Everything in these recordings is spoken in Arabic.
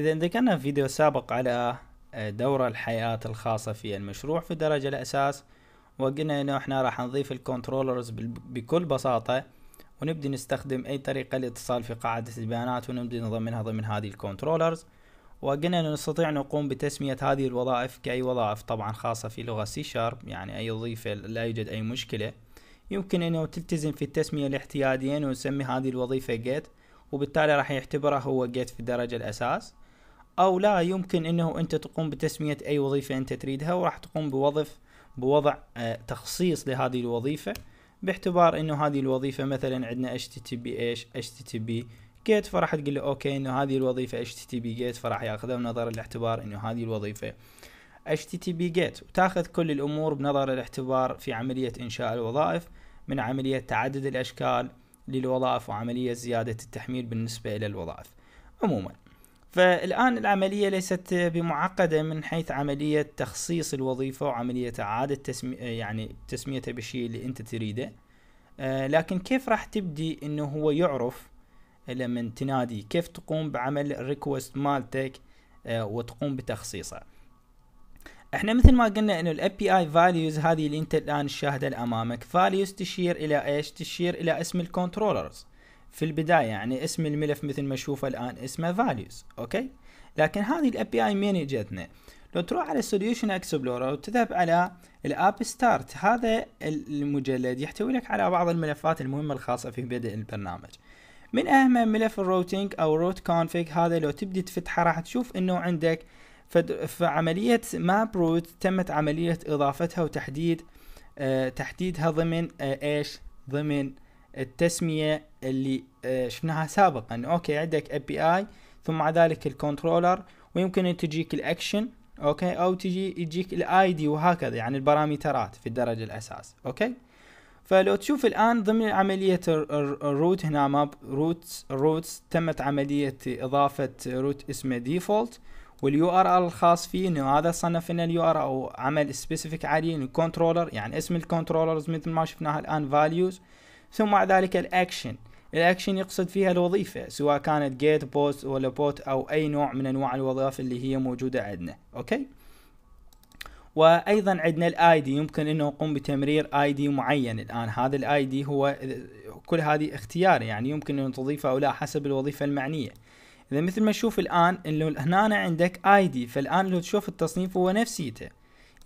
إذا ذكرنا في فيديو سابق على آه، دور الحياة الخاصة في المشروع في الدرجة الأساس وقلنا إنه إحنا راح نضيف الكنترولرز بكل بساطة ونبدي نستخدم أي طريقة لاتصال في قاعدة البيانات ونبدي نضمنها ضمن هذه الكنترولرز وقلنا إنه نستطيع نقوم بتسمية هذه الوظائف كأي وظائف طبعا خاصة في لغة سي شارب يعني أي وظيفة لا يوجد أي مشكلة يمكن انه تلتزم في التسمية الاحتيادية ونسمي هذه الوظيفة جيت وبالتالي راح يعتبرها هو جيت في الدرجة الأساس او لا يمكن انه انت تقوم بتسميه اي وظيفه انت تريدها وراح تقوم بوظف بوضع آه، تخصيص لهذه الوظيفه باعتبار انه هذه الوظيفه مثلا عندنا اتش تي تي بي ايش اتش تي تي بي جيت فراح تقول له اوكي انه هذه الوظيفه اتش تي تي بي جيت فراح ياخذها بنظر الاعتبار انه هذه الوظيفه اتش تي تي بي جيت وتاخذ كل الامور بنظر الاعتبار في عمليه انشاء الوظائف من عمليه تعدد الاشكال للوظائف وعمليه زياده التحميل بالنسبه الى الوظائف عموما فالآن العملية ليست بمعقدة من حيث عملية تخصيص الوظيفة وعملية إعادة تسمي يعني تسميتها بالشيء اللي أنت تريده آه لكن كيف راح تبدي أنه هو يعرف لما تنادي كيف تقوم بعمل ريكوست مالتك آه وتقوم بتخصيصه احنا مثل ما قلنا انه الاي بي اي فاليوز هذه اللي انت الان شاهدها امامك فاليوز تشير الى ايش تشير الى اسم الكنترولرز في البدايه يعني اسم الملف مثل ما اشوفه الان اسمه values اوكي لكن هذه الأبي اي مين اجتنا؟ لو تروح على explorer اكسبلورر وتذهب على الاب ستارت هذا المجلد يحتوي لك على بعض الملفات المهمه الخاصه في بدء البرنامج من اهمها ملف الروتينج او روت كونفيج هذا لو تبدي تفتحه راح تشوف انه عندك فعملية ماب روت تمت عملية اضافتها وتحديد آه، تحديدها ضمن آه، ايش ضمن التسميه اللي آه، شفناها سابقا اوكي عندك اي بي اي ثم مع ذلك الكنترولر ويمكن ان تجيك الاكشن اوكي او تجي يجيك الاي دي وهكذا يعني البارامترات في الدرجه الاساس اوكي فلو تشوف الان ضمن عمليه الروت هنا ماب روتس روتس تمت عمليه اضافه روت اسمه ديفولت واليو ار ال الخاص فيه انه هذا صنفنا اليو ار او عمل سبيسيفيك عليه الكنترولر يعني اسم الكنترولرز مثل ما شفناها الان فاليوز ثم بعد ذلك الاكشن الاكشن يقصد فيها الوظيفه سواء كانت جيت بوست ولا بوت او اي نوع من انواع الوظائف اللي هي موجوده عندنا اوكي وايضا عندنا الاي دي يمكن انه نقوم بتمرير اي دي معين الان هذا الاي دي هو كل هذه اختيار يعني يمكن ان تضيفه او لا حسب الوظيفه المعنيه اذا مثل ما تشوف الان انه هنا عندك اي دي فالان لو تشوف التصنيف هو نفسيته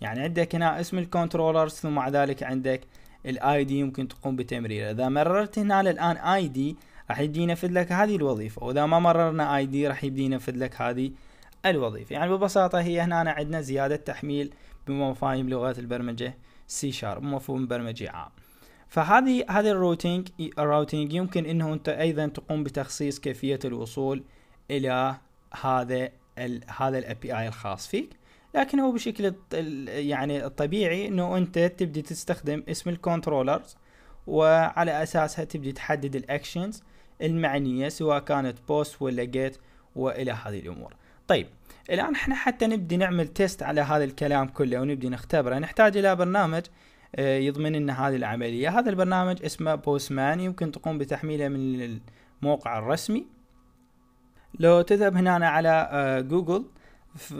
يعني عندك هنا اسم الكنترولرز ثم مع ذلك عندك الاي دي يمكن تقوم بتمريره اذا مررت هنا الان اي دي راح يبدي ينفذ لك هذه الوظيفه واذا ما مررنا اي دي راح يبدي ينفذ لك هذه الوظيفه يعني ببساطه هي هنا عندنا زياده تحميل بمفاهيم لغه البرمجه سي شارب مفهوم برمجي عام فهذه هذا الروتينج الروتينج يمكن انه انت ايضا تقوم بتخصيص كيفيه الوصول الى هذا الـ هذا الاي بي اي الخاص فيك لكن هو بشكل يعني الطبيعي انه انت تبدي تستخدم اسم الكنترولرز وعلى اساسها تبدي تحدد الاكشنز المعنية سواء كانت بوست ولا جيت والى هذه الامور طيب الان احنا حتى نبدي نعمل تيست على هذا الكلام كله ونبدي نختبره نحتاج الى برنامج آه، يضمن لنا هذه العملية هذا البرنامج اسمه بوسمان يمكن تقوم بتحميله من الموقع الرسمي لو تذهب هنا على جوجل آه،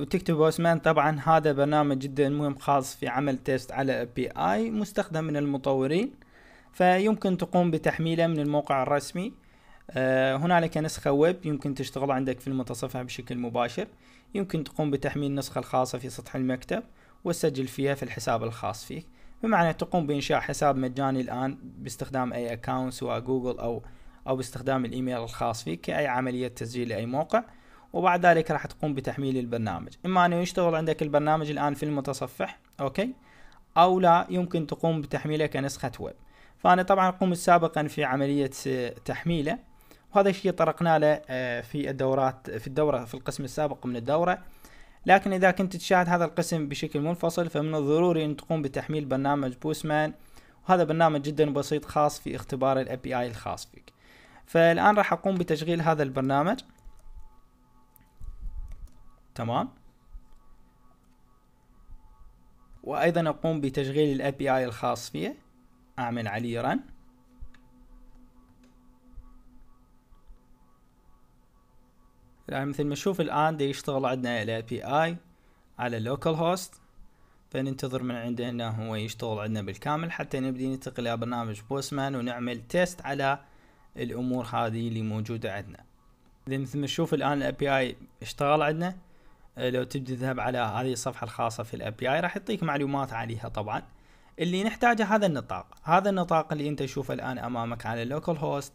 تكتب بوسمان طبعا هذا برنامج جدا مهم خاص في عمل تيست على بي اي مستخدم من المطورين فيمكن تقوم بتحميله من الموقع الرسمي آه، هنالك نسخة ويب يمكن تشتغل عندك في المتصفح بشكل مباشر يمكن تقوم بتحميل النسخة الخاصة في سطح المكتب وتسجل فيها في الحساب الخاص فيك بمعنى تقوم بإنشاء حساب مجاني الآن باستخدام أي أكاونت سواء جوجل أو أو باستخدام الإيميل الخاص فيك كأي عملية تسجيل لأي موقع وبعد ذلك راح تقوم بتحميل البرنامج اما انه يشتغل عندك البرنامج الان في المتصفح اوكي او لا يمكن تقوم بتحميله كنسخة ويب فانا طبعا قمت سابقا في عملية آه، تحميله وهذا الشيء طرقنا له آه، في الدورات في الدورة في القسم السابق من الدورة لكن اذا كنت تشاهد هذا القسم بشكل منفصل فمن الضروري ان تقوم بتحميل برنامج بوسمان وهذا برنامج جدا بسيط خاص في اختبار الاب اي الخاص فيك فالان راح اقوم بتشغيل هذا البرنامج تمام وايضا اقوم بتشغيل الاي بي اي الخاص فيه اعمل عليه رن يعني مثل ما نشوف الان دي يشتغل عندنا الاي بي اي على لوكال هوست فننتظر من عنده انه هو يشتغل عندنا بالكامل حتى نبدي ننتقل الى برنامج بوسمان ونعمل تيست على الامور هذه اللي موجوده عندنا اذا مثل ما تشوف الان الاي بي اي اشتغل عندنا آه، لو تبدي تذهب على هذه الصفحة الخاصة في الاب اي راح يعطيك معلومات عليها طبعا اللي نحتاجه هذا النطاق هذا النطاق اللي انت تشوفه الان امامك على اللوكال هوست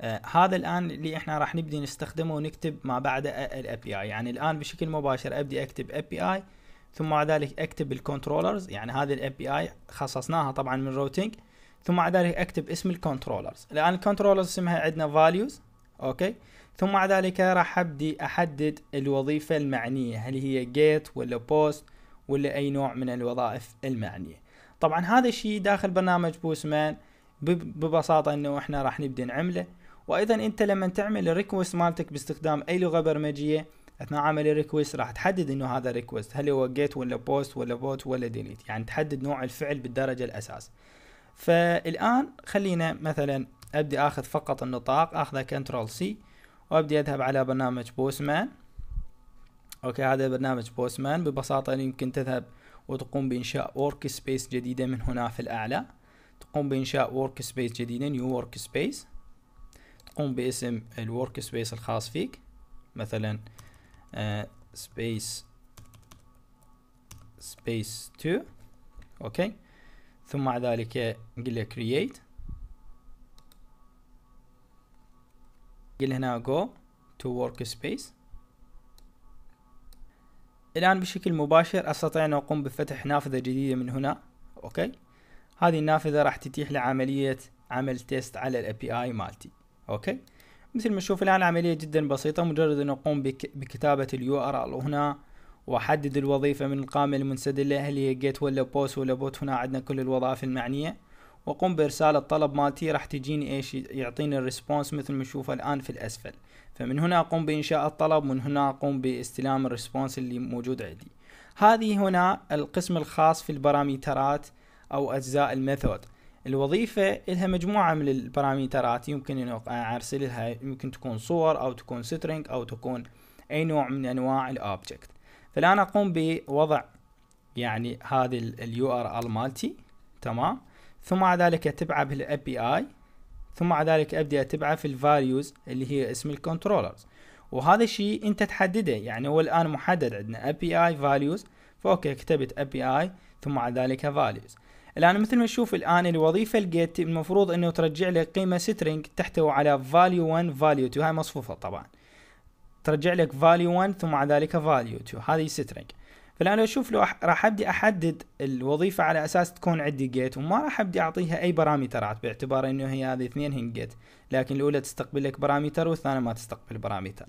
آه هذا الان اللي احنا راح نبدي نستخدمه ونكتب ما بعد الاب بي اي يعني الان بشكل مباشر ابدي اكتب اب بي اي ثم بعد ذلك اكتب الكنترولرز يعني هذه الاب بي اي خصصناها طبعا من روتينج ثم بعد ذلك اكتب اسم الكنترولرز الان الكنترولرز اسمها عندنا فاليوز اوكي ثم بعد ذلك راح ابدي احدد الوظيفة المعنية هل هي جيت ولا بوست ولا اي نوع من الوظائف المعنية طبعا هذا الشيء داخل برنامج بوسمان ببساطة انه احنا راح نبدي نعمله وايضا انت لما تعمل الريكوست مالتك باستخدام اي لغة برمجية اثناء عمل الريكوست راح تحدد انه هذا ريكوست هل هو جيت ولا بوست ولا بوت ولا ديليت يعني تحدد نوع الفعل بالدرجة الاساس فالان خلينا مثلا ابدي اخذ فقط النطاق اخذه كنترول سي وابدي اذهب على برنامج بوسمان اوكي هذا برنامج بوسمان ببساطة يمكن تذهب وتقوم بإنشاء ورك سبيس جديدة من هنا في الأعلى تقوم بإنشاء ورك سبيس جديدة نيو ورك سبيس تقوم باسم الورك سبيس الخاص فيك مثلا سبيس سبيس 2 اوكي ثم بعد ذلك نقول له create قل هنا go to workspace الآن بشكل مباشر أستطيع أن أقوم بفتح نافذة جديدة من هنا أوكي هذه النافذة راح تتيح لي عملية عمل تيست على الـ API مالتي أوكي مثل ما تشوف الآن عملية جدا بسيطة مجرد أن أقوم بك بكتابة ال URL هنا وأحدد الوظيفة من القائمة المنسدلة هل هي جيت ولا بوست ولا بوت هنا عندنا كل الوظائف المعنية وقم بارسال الطلب مالتي راح تجيني ايش يعطيني الريسبونس مثل ما نشوفه الان في الاسفل فمن هنا اقوم بانشاء الطلب ومن هنا اقوم باستلام الريسبونس اللي موجود عندي هذه هنا القسم الخاص في البارامترات او اجزاء الميثود الوظيفة لها مجموعة من البراميترات يمكن ان ارسل لها يمكن تكون صور او تكون سترينج او تكون اي نوع من انواع الاوبجكت فالان اقوم بوضع يعني هذه اليو ار ال مالتي تمام ثم بعد ذلك اتبعه بالاي بي اي ثم بعد ذلك ابدي اتبعه في الفاليوز اللي هي اسم الكنترولرز وهذا الشيء انت تحدده يعني هو الان محدد عندنا اي بي اي فاليوز فاوكي كتبت اي بي اي ثم بعد ذلك فاليوز الان مثل ما تشوف الان الوظيفه الجيت المفروض انه ترجع لي قيمه سترينج تحتوي على فاليو 1 فاليو 2 هاي مصفوفه طبعا ترجع لك فاليو 1 ثم بعد ذلك فاليو 2 هذه سترينج فالان اشوف لو راح ابدي احدد الوظيفه على اساس تكون عندي جيت وما راح ابدي اعطيها اي بارامترات باعتبار انه هي هذه اثنين هن جيت لكن الاولى تستقبل لك بارامتر والثانيه ما تستقبل بارامتر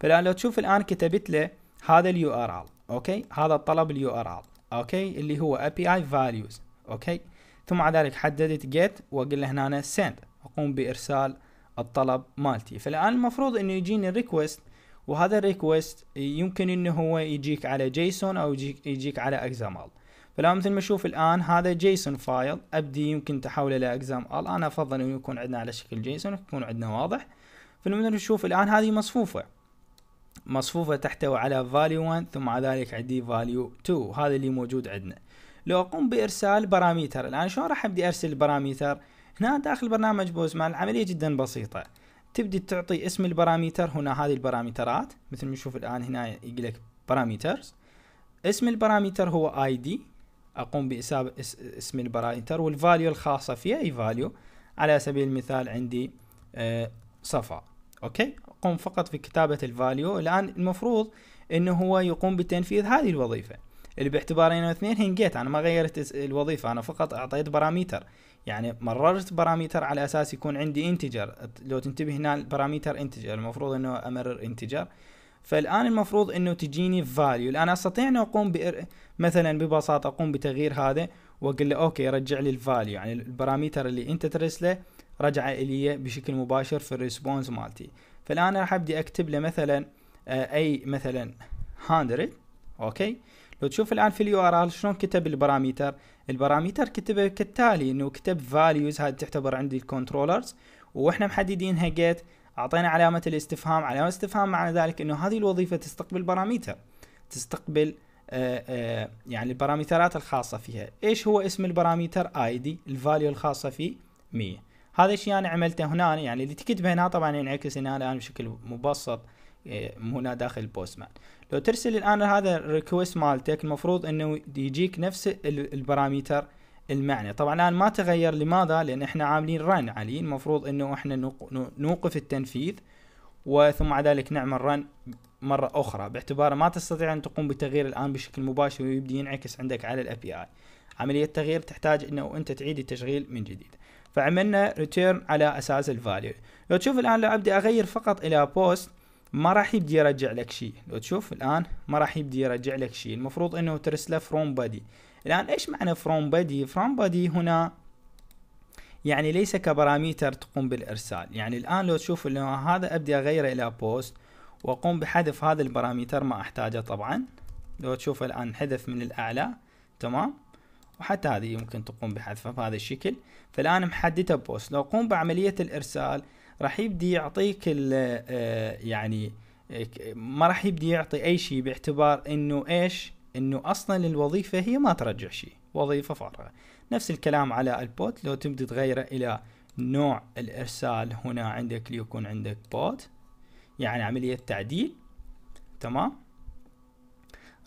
فالان لو تشوف الان كتبت له هذا اليو ار ال اوكي هذا الطلب اليو ار ال اوكي اللي هو اي بي اي فاليوز اوكي ثم بعد ذلك حددت جيت واقول له هنا سند اقوم بارسال الطلب مالتي فالان المفروض انه يجيني ريكوست وهذا الريكوست يمكن انه هو يجيك على جيسون او يجيك, يجيك على اكزامال فلو مثل ما شوف الان هذا جيسون فايل ابدي يمكن تحوله لاكزامال انا افضل انه يكون عندنا على شكل جيسون يكون عندنا واضح فنقدر نشوف الان هذه مصفوفه مصفوفه تحتوي على فاليو 1 ثم على ذلك عندي فاليو 2 هذا اللي موجود عندنا لو اقوم بارسال باراميتر الان شلون راح ابدي ارسل البارامتر هنا داخل برنامج بوزمان العمليه جدا بسيطه تبدي تعطي اسم البارامتر هنا هذه البارامترات مثل ما نشوف الآن هنا يقول لك بارامترز اسم البارامتر هو اي دي اقوم بإساب اسم البارامتر والفاليو الخاصه فيه اي فاليو على سبيل المثال عندي آه، صفا اوكي اقوم فقط في كتابه الفاليو الان المفروض انه هو يقوم بتنفيذ هذه الوظيفه اللي باعتبارين اثنين هنجيت انا ما غيرت الوظيفه انا فقط اعطيت بارامتر يعني مررت باراميتر على اساس يكون عندي انتجر لو تنتبه هنا البارامتر انتجر المفروض انه امرر انتجر فالان المفروض انه تجيني فاليو الان استطيع ان اقوم بإر... مثلا ببساطه اقوم بتغيير هذا واقول له اوكي رجع لي الفاليو يعني الباراميتر اللي انت ترسله رجع الي بشكل مباشر في الريسبونس مالتي فالان راح ابدي اكتب له مثلا آه، اي مثلا 100 اوكي لو تشوف الان في اليو ار ال شلون كتب الباراميتر الباراميتر كتبه كالتالي انه كتب فاليوز هذه تعتبر عندي الكنترولرز واحنا محددينها جيت اعطينا علامه الاستفهام علامه الاستفهام معنى ذلك انه هذه الوظيفه تستقبل باراميتر تستقبل آآ آه، آآ آه، يعني البارامترات الخاصه فيها ايش هو اسم البارامتر اي دي الفاليو الخاصه فيه 100 هذا الشيء يعني انا عملته هنا يعني اللي تكتبه هنا طبعا ينعكس هنا الان بشكل مبسط آه، هنا داخل البوستمان لو ترسل الان هذا الريكوست مالتك المفروض انه يجيك نفس البارامتر المعنى طبعا الان ما تغير لماذا لان احنا عاملين رن عليه المفروض انه احنا نوقف التنفيذ وثم بعد ذلك نعمل رن مرة أخرى باعتباره ما تستطيع أن تقوم بتغيير الآن بشكل مباشر ويبدي ينعكس عندك على الاي آي عملية التغيير تحتاج أنه أنت تعيد التشغيل من جديد فعملنا ريتيرن على أساس الفاليو لو تشوف الآن لو أبدي أغير فقط إلى بوست ما راح يبدي يرجع لك شيء لو تشوف الان ما راح يبدي يرجع لك شيء المفروض انه ترسله فروم بادي الان ايش معنى فروم بادي فروم بادي هنا يعني ليس كبراميتر تقوم بالارسال يعني الان لو تشوف انه هذا ابدي اغيره الى بوست واقوم بحذف هذا البراميتر ما احتاجه طبعا لو تشوف الان حذف من الاعلى تمام وحتى هذه يمكن تقوم بحذفها بهذا الشكل فالان محدده بوست لو قوم بعمليه الارسال راح يبدي يعطيك آه، يعني آه، ما راح يبدي يعطي اي شيء باعتبار انه ايش انه اصلا الوظيفه هي ما ترجع شيء وظيفه فارغه نفس الكلام على البوت لو تبدي تغيره الى نوع الارسال هنا عندك ليكون عندك بوت يعني عمليه تعديل تمام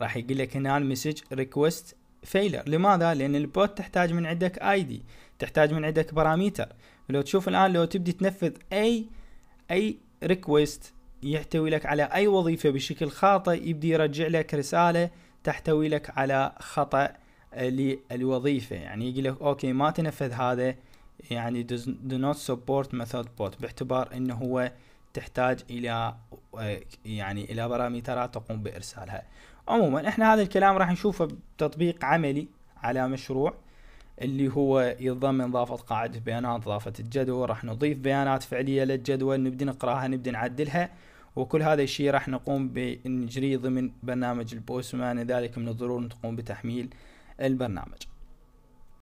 راح يقول لك هنا المسج ريكوست فيلر لماذا لان البوت تحتاج من عندك اي دي تحتاج من عندك باراميتر لو تشوف الان لو تبدي تنفذ اي اي ريكويست يحتوي لك على اي وظيفه بشكل خاطئ يبدي يرجع لك رساله تحتوي لك على خطا للوظيفه يعني يقول لك اوكي ما تنفذ هذا يعني do not support method bot باعتبار انه هو تحتاج الى يعني الى باراميترات تقوم بارسالها عموما احنا هذا الكلام راح نشوفه بتطبيق عملي على مشروع آه اللي هو يتضمن ضافة قاعدة بيانات ضافة الجدول راح نضيف بيانات فعلية للجدول نبدي نقراها نبدي نعدلها وكل هذا الشيء راح نقوم بنجريه ضمن برنامج البوسمان لذلك من الضروري تقوم بتحميل البرنامج